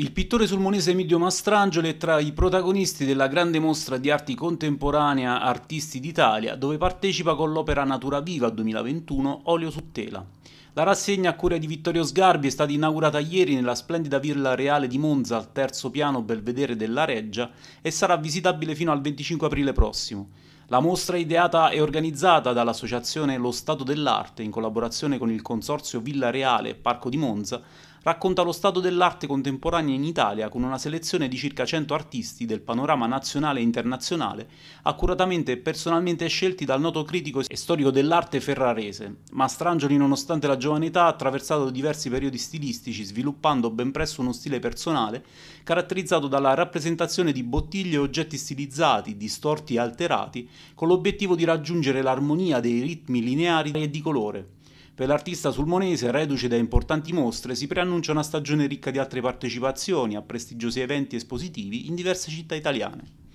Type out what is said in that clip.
Il pittore sulmonese Emidio Mastrangelo è tra i protagonisti della grande mostra di arti contemporanea Artisti d'Italia, dove partecipa con l'opera Natura Viva 2021 Olio su tela. La rassegna a cura di Vittorio Sgarbi è stata inaugurata ieri nella splendida Villa Reale di Monza al terzo piano Belvedere della Reggia e sarà visitabile fino al 25 aprile prossimo. La mostra ideata e organizzata dall'associazione Lo Stato dell'Arte in collaborazione con il consorzio Villa Reale e Parco di Monza racconta lo stato dell'arte contemporanea in Italia con una selezione di circa 100 artisti del panorama nazionale e internazionale, accuratamente e personalmente scelti dal noto critico e storico dell'arte ferrarese. Mastrangioli, nonostante la giovane età, ha attraversato diversi periodi stilistici, sviluppando ben presto uno stile personale, caratterizzato dalla rappresentazione di bottiglie e oggetti stilizzati, distorti e alterati, con l'obiettivo di raggiungere l'armonia dei ritmi lineari e di colore. Per l'artista sulmonese, reduce da importanti mostre, si preannuncia una stagione ricca di altre partecipazioni a prestigiosi eventi espositivi in diverse città italiane.